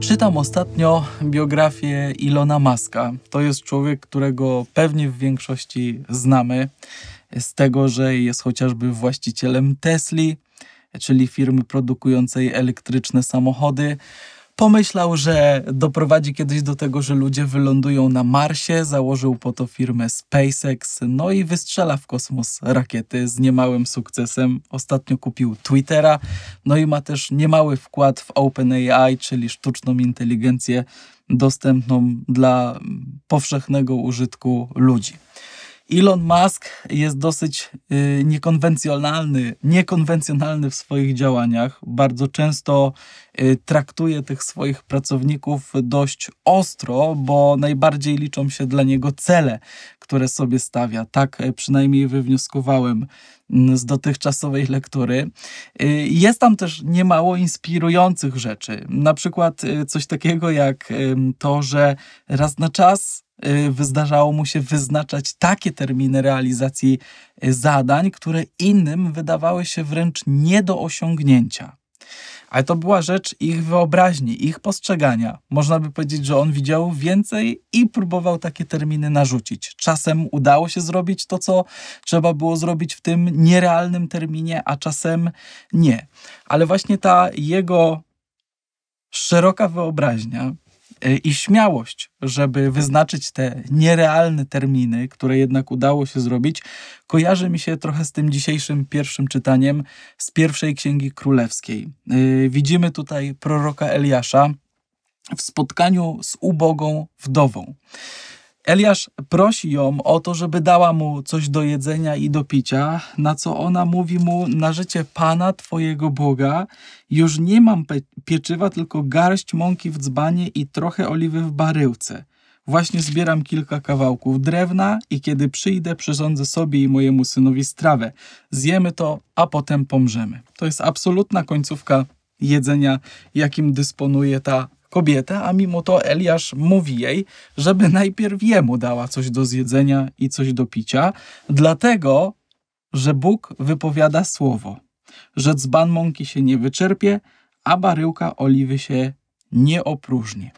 Czytam ostatnio biografię Ilona Maska. To jest człowiek, którego pewnie w większości znamy z tego, że jest chociażby właścicielem Tesli, czyli firmy produkującej elektryczne samochody pomyślał, że doprowadzi kiedyś do tego, że ludzie wylądują na Marsie, założył po to firmę SpaceX, no i wystrzela w kosmos rakiety z niemałym sukcesem. Ostatnio kupił Twittera, no i ma też niemały wkład w OpenAI, czyli sztuczną inteligencję dostępną dla powszechnego użytku ludzi. Elon Musk jest dosyć y, niekonwencjonalny, niekonwencjonalny w swoich działaniach. Bardzo często y, traktuje tych swoich pracowników dość ostro, bo najbardziej liczą się dla niego cele, które sobie stawia. Tak e, przynajmniej wywnioskowałem mm, z dotychczasowej lektury. Y, jest tam też niemało inspirujących rzeczy. Na przykład coś takiego jak to, że raz na czas Y, zdarzało mu się wyznaczać takie terminy realizacji y, zadań, które innym wydawały się wręcz nie do osiągnięcia. Ale to była rzecz ich wyobraźni, ich postrzegania. Można by powiedzieć, że on widział więcej i próbował takie terminy narzucić. Czasem udało się zrobić to, co trzeba było zrobić w tym nierealnym terminie, a czasem nie. Ale właśnie ta jego szeroka wyobraźnia, Y, i śmiałość, żeby wyznaczyć te nierealne terminy, które jednak udało się zrobić, kojarzy mi się trochę z tym dzisiejszym pierwszym czytaniem z pierwszej księgi królewskiej. Y, widzimy tutaj proroka Eliasza w spotkaniu z ubogą wdową. Eliasz prosi ją o to, żeby dała mu coś do jedzenia i do picia, na co ona mówi mu: Na życie Pana, Twojego Boga, już nie mam pieczywa, tylko garść mąki w dzbanie i trochę oliwy w baryłce. Właśnie zbieram kilka kawałków drewna i kiedy przyjdę, przyrządzę sobie i mojemu synowi strawę. Zjemy to, a potem pomrzemy. To jest absolutna końcówka jedzenia, jakim dysponuje ta kobietę, a mimo to Eliasz mówi jej, żeby najpierw jemu dała coś do zjedzenia i coś do picia, dlatego, że Bóg wypowiada słowo, że dzban mąki się nie wyczerpie, a baryłka oliwy się nie opróżni.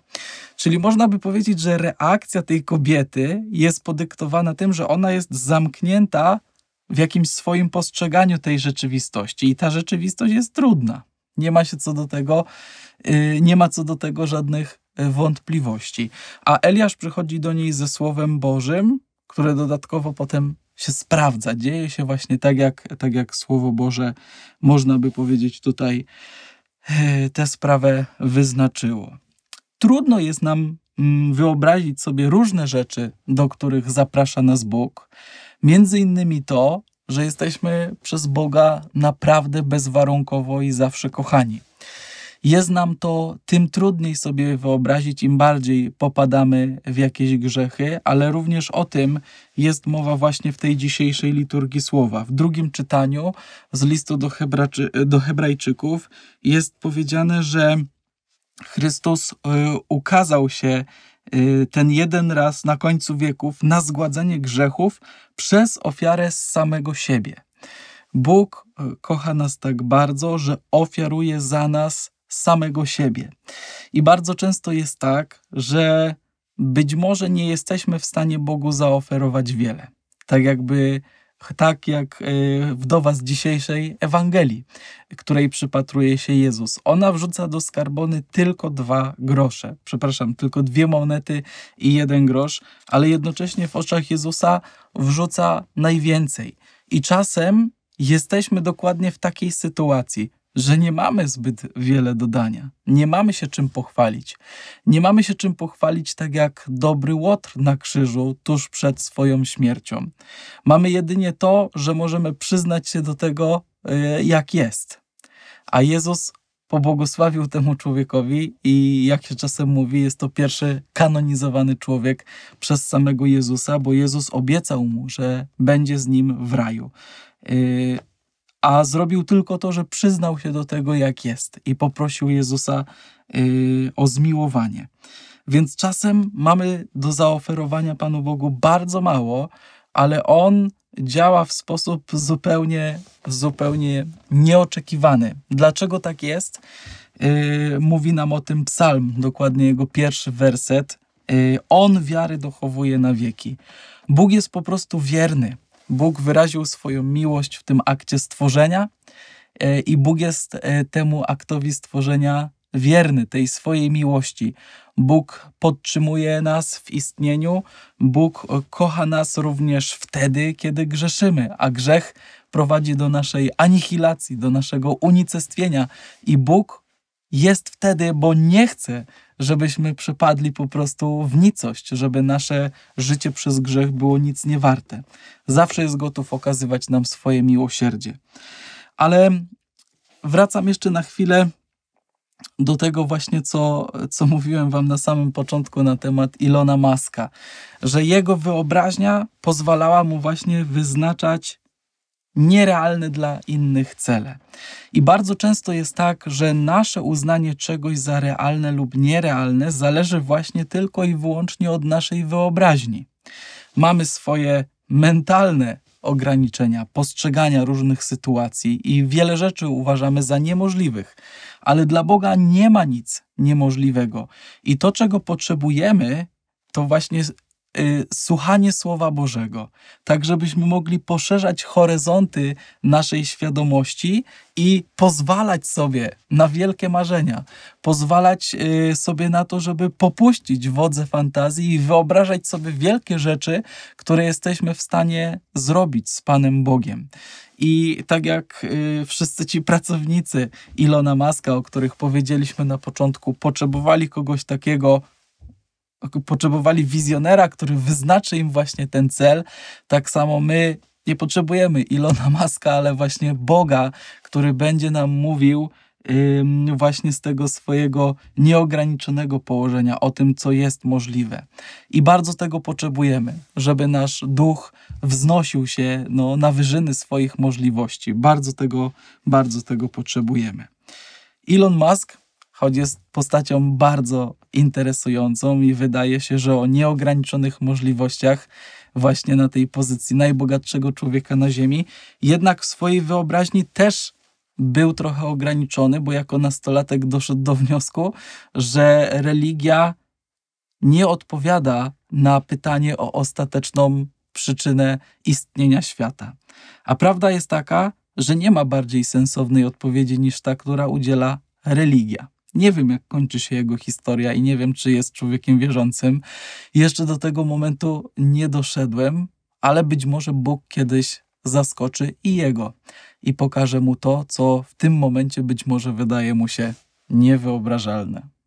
Czyli można by powiedzieć, że reakcja tej kobiety jest podyktowana tym, że ona jest zamknięta w jakimś swoim postrzeganiu tej rzeczywistości i ta rzeczywistość jest trudna. Nie ma się co do tego, y, nie ma co do tego żadnych y, wątpliwości. A Eliasz przychodzi do niej ze Słowem Bożym, które dodatkowo potem się sprawdza. Dzieje się właśnie tak, jak, tak jak Słowo Boże, można by powiedzieć, tutaj y, tę sprawę wyznaczyło. Trudno jest nam mm, wyobrazić sobie różne rzeczy, do których zaprasza nas Bóg. Między innymi to, że jesteśmy przez Boga naprawdę bezwarunkowo i zawsze kochani. Jest nam to tym trudniej sobie wyobrazić, im bardziej popadamy w jakieś grzechy, ale również o tym jest mowa właśnie w tej dzisiejszej liturgii słowa. W drugim czytaniu z listu do, Hebraczy, do Hebrajczyków jest powiedziane, że Chrystus y, ukazał się Y, ten jeden raz na końcu wieków na zgładzenie grzechów przez ofiarę z samego siebie. Bóg y, kocha nas tak bardzo, że ofiaruje za nas samego siebie. I bardzo często jest tak, że być może nie jesteśmy w stanie Bogu zaoferować wiele. Tak jakby tak jak y, wdowa z dzisiejszej Ewangelii, której przypatruje się Jezus. Ona wrzuca do skarbony tylko dwa grosze, przepraszam, tylko dwie monety i jeden grosz, ale jednocześnie w oczach Jezusa wrzuca najwięcej. I czasem jesteśmy dokładnie w takiej sytuacji że nie mamy zbyt wiele dodania. Nie mamy się czym pochwalić. Nie mamy się czym pochwalić tak jak dobry łotr na krzyżu tuż przed swoją śmiercią. Mamy jedynie to, że możemy przyznać się do tego, e, jak jest. A Jezus pobłogosławił temu człowiekowi i jak się czasem mówi, jest to pierwszy kanonizowany człowiek przez samego Jezusa, bo Jezus obiecał mu, że będzie z nim w raju. E, a zrobił tylko to, że przyznał się do tego, jak jest i poprosił Jezusa yy, o zmiłowanie. Więc czasem mamy do zaoferowania Panu Bogu bardzo mało, ale On działa w sposób zupełnie, zupełnie nieoczekiwany. Dlaczego tak jest? Yy, mówi nam o tym psalm, dokładnie jego pierwszy werset. Yy, on wiary dochowuje na wieki. Bóg jest po prostu wierny. Bóg wyraził swoją miłość w tym akcie stworzenia e, i Bóg jest e, temu aktowi stworzenia wierny, tej swojej miłości. Bóg podtrzymuje nas w istnieniu, Bóg e, kocha nas również wtedy, kiedy grzeszymy, a grzech prowadzi do naszej anihilacji, do naszego unicestwienia i Bóg jest wtedy, bo nie chce, żebyśmy przypadli po prostu w nicość, żeby nasze życie przez grzech było nic nie warte. Zawsze jest gotów okazywać nam swoje miłosierdzie. Ale wracam jeszcze na chwilę do tego właśnie, co, co mówiłem Wam na samym początku na temat Ilona Maska, że jego wyobraźnia pozwalała mu właśnie wyznaczać nierealne dla innych cele. I bardzo często jest tak, że nasze uznanie czegoś za realne lub nierealne zależy właśnie tylko i wyłącznie od naszej wyobraźni. Mamy swoje mentalne ograniczenia, postrzegania różnych sytuacji i wiele rzeczy uważamy za niemożliwych, ale dla Boga nie ma nic niemożliwego. I to, czego potrzebujemy, to właśnie Y, słuchanie Słowa Bożego, tak żebyśmy mogli poszerzać horyzonty naszej świadomości i pozwalać sobie na wielkie marzenia, pozwalać y, sobie na to, żeby popuścić wodze fantazji i wyobrażać sobie wielkie rzeczy, które jesteśmy w stanie zrobić z Panem Bogiem. I tak jak y, wszyscy ci pracownicy Ilona Maska, o których powiedzieliśmy na początku, potrzebowali kogoś takiego, potrzebowali wizjonera, który wyznaczy im właśnie ten cel. Tak samo my nie potrzebujemy Ilona Maska, ale właśnie Boga, który będzie nam mówił yy, właśnie z tego swojego nieograniczonego położenia o tym, co jest możliwe. I bardzo tego potrzebujemy, żeby nasz duch wznosił się no, na wyżyny swoich możliwości. Bardzo tego, bardzo tego potrzebujemy. Elon Musk choć jest postacią bardzo interesującą i wydaje się, że o nieograniczonych możliwościach właśnie na tej pozycji najbogatszego człowieka na Ziemi, jednak w swojej wyobraźni też był trochę ograniczony, bo jako nastolatek doszedł do wniosku, że religia nie odpowiada na pytanie o ostateczną przyczynę istnienia świata. A prawda jest taka, że nie ma bardziej sensownej odpowiedzi niż ta, która udziela religia. Nie wiem, jak kończy się jego historia i nie wiem, czy jest człowiekiem wierzącym. Jeszcze do tego momentu nie doszedłem, ale być może Bóg kiedyś zaskoczy i jego i pokaże mu to, co w tym momencie być może wydaje mu się niewyobrażalne.